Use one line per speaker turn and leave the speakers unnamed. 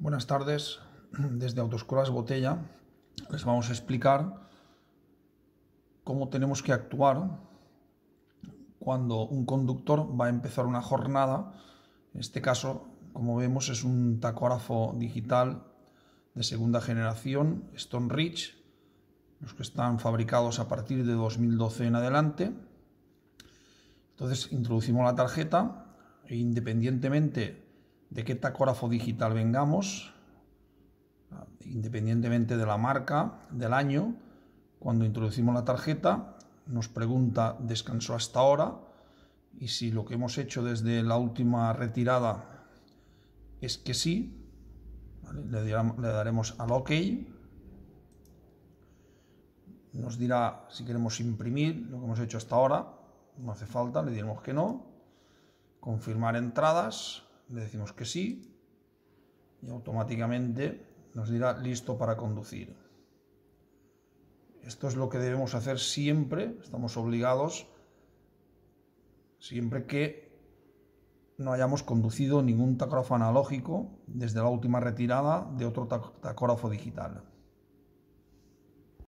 Buenas tardes, desde Autoscuelas Botella les vamos a explicar cómo tenemos que actuar cuando un conductor va a empezar una jornada. En este caso, como vemos, es un tacógrafo digital de segunda generación, Stone Ridge, los que están fabricados a partir de 2012 en adelante. Entonces introducimos la tarjeta e independientemente de qué tacógrafo digital vengamos, independientemente de la marca, del año, cuando introducimos la tarjeta, nos pregunta ¿descansó hasta ahora y si lo que hemos hecho desde la última retirada es que sí, le, le daremos al OK. Nos dirá si queremos imprimir lo que hemos hecho hasta ahora, no hace falta, le diremos que no. Confirmar entradas le decimos que sí y automáticamente nos dirá listo para conducir. Esto es lo que debemos hacer siempre, estamos obligados, siempre que no hayamos conducido ningún tacógrafo analógico desde la última retirada de otro tacógrafo digital.